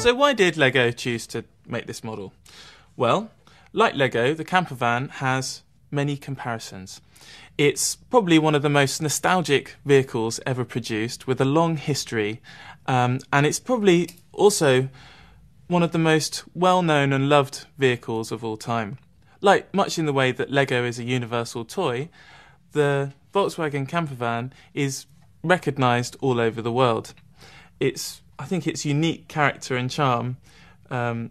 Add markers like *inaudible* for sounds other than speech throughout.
So why did Lego choose to make this model? Well, like Lego, the camper van has many comparisons. It's probably one of the most nostalgic vehicles ever produced with a long history, um, and it's probably also one of the most well known and loved vehicles of all time. Like much in the way that Lego is a universal toy, the Volkswagen camper van is recognised all over the world. It's I think its unique character and charm um,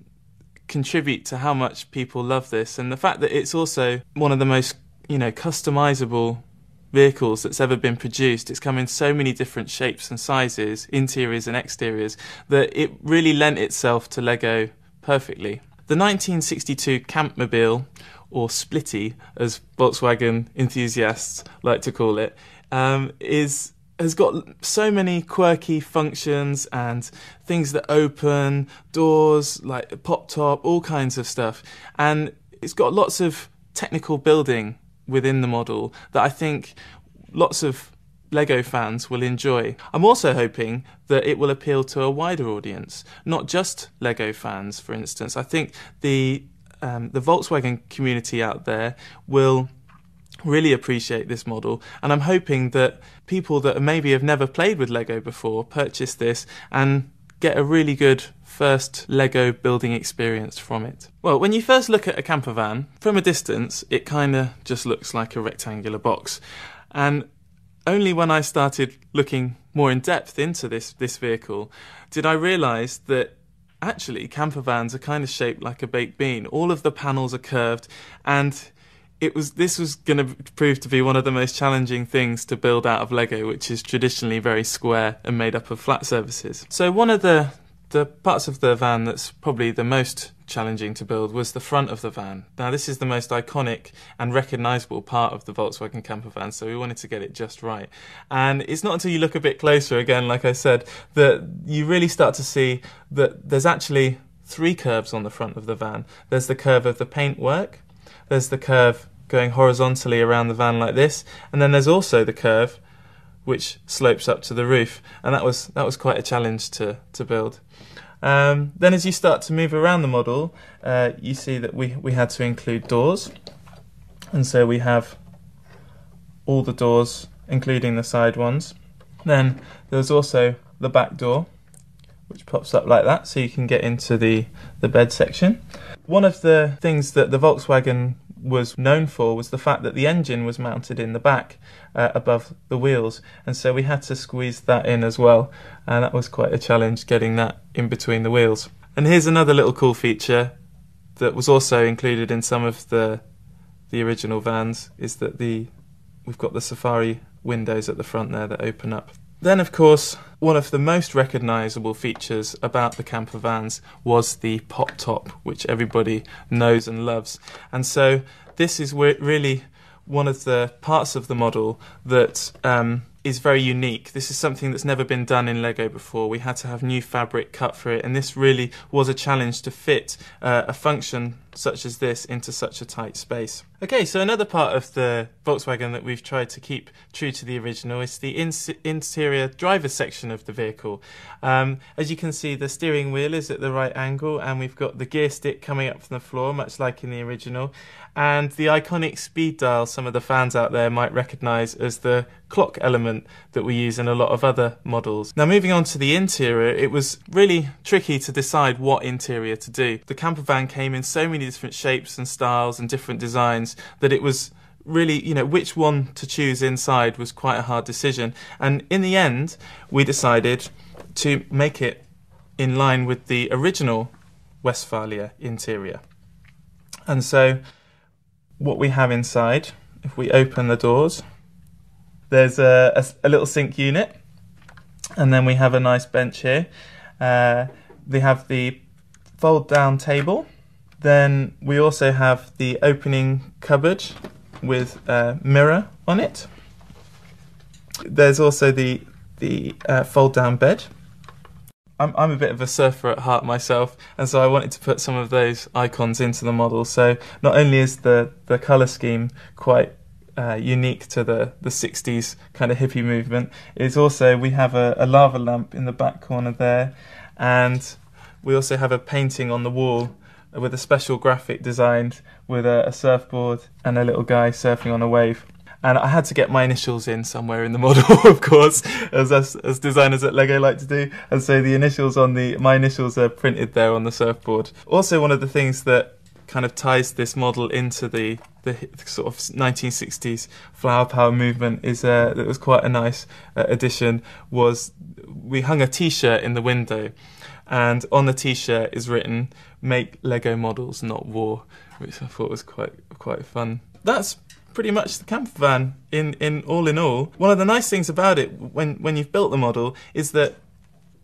contribute to how much people love this, and the fact that it's also one of the most you know customizable vehicles that's ever been produced. It's come in so many different shapes and sizes, interiors and exteriors, that it really lent itself to Lego perfectly. The 1962 Campmobile, or Splitty, as Volkswagen enthusiasts like to call it, um, is has got so many quirky functions and things that open, doors, like pop top, all kinds of stuff. And it's got lots of technical building within the model that I think lots of Lego fans will enjoy. I'm also hoping that it will appeal to a wider audience, not just Lego fans, for instance. I think the um, the Volkswagen community out there will really appreciate this model and I'm hoping that people that maybe have never played with Lego before purchase this and get a really good first Lego building experience from it. Well, when you first look at a camper van, from a distance, it kind of just looks like a rectangular box. And only when I started looking more in depth into this, this vehicle did I realise that actually camper vans are kind of shaped like a baked bean. All of the panels are curved and it was this was going to prove to be one of the most challenging things to build out of Lego, which is traditionally very square and made up of flat surfaces. So one of the the parts of the van that's probably the most challenging to build was the front of the van. Now this is the most iconic and recognisable part of the Volkswagen camper van, so we wanted to get it just right. And it's not until you look a bit closer again, like I said, that you really start to see that there's actually three curves on the front of the van. There's the curve of the paintwork, there's the curve going horizontally around the van like this. And then there's also the curve which slopes up to the roof. And that was, that was quite a challenge to, to build. Um, then as you start to move around the model, uh, you see that we, we had to include doors. And so we have all the doors, including the side ones. Then there's also the back door, which pops up like that, so you can get into the, the bed section. One of the things that the Volkswagen was known for was the fact that the engine was mounted in the back uh, above the wheels, and so we had to squeeze that in as well, and that was quite a challenge getting that in between the wheels. And here's another little cool feature that was also included in some of the the original vans is that the we've got the Safari windows at the front there that open up then, of course, one of the most recognisable features about the camper vans was the pop top, which everybody knows and loves. And so, this is really one of the parts of the model that um, is very unique. This is something that's never been done in Lego before. We had to have new fabric cut for it, and this really was a challenge to fit uh, a function such as this into such a tight space. Okay, so another part of the Volkswagen that we've tried to keep true to the original is the in interior driver section of the vehicle. Um, as you can see, the steering wheel is at the right angle, and we've got the gear stick coming up from the floor, much like in the original, and the iconic speed dial some of the fans out there might recognise as the clock element that we use in a lot of other models. Now moving on to the interior, it was really tricky to decide what interior to do. The camper van came in so many different shapes and styles and different designs that it was really, you know, which one to choose inside was quite a hard decision. And in the end, we decided to make it in line with the original Westphalia interior. And so what we have inside, if we open the doors, there's a, a, a little sink unit, and then we have a nice bench here. Uh, they have the fold down table. Then we also have the opening cupboard with a mirror on it. There's also the the uh, fold down bed. I'm, I'm a bit of a surfer at heart myself, and so I wanted to put some of those icons into the model. So not only is the, the colour scheme quite uh, unique to the, the 60s kind of hippie movement is also we have a, a, lava lamp in the back corner there, and we also have a painting on the wall with a special graphic designed with a, a surfboard and a little guy surfing on a wave. And I had to get my initials in somewhere in the model, *laughs* of course, as us, as designers at Lego like to do. And so the initials on the my initials are printed there on the surfboard. Also, one of the things that kind of ties this model into the the sort of 1960s flower power movement is uh, that was quite a nice uh, addition was we hung a t-shirt in the window and on the t-shirt is written make lego models not war which i thought was quite quite fun that's pretty much the camper van in in all in all one of the nice things about it when when you've built the model is that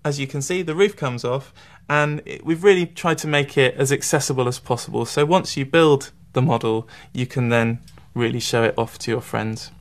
as you can see, the roof comes off and it, we've really tried to make it as accessible as possible. So once you build the model, you can then really show it off to your friends.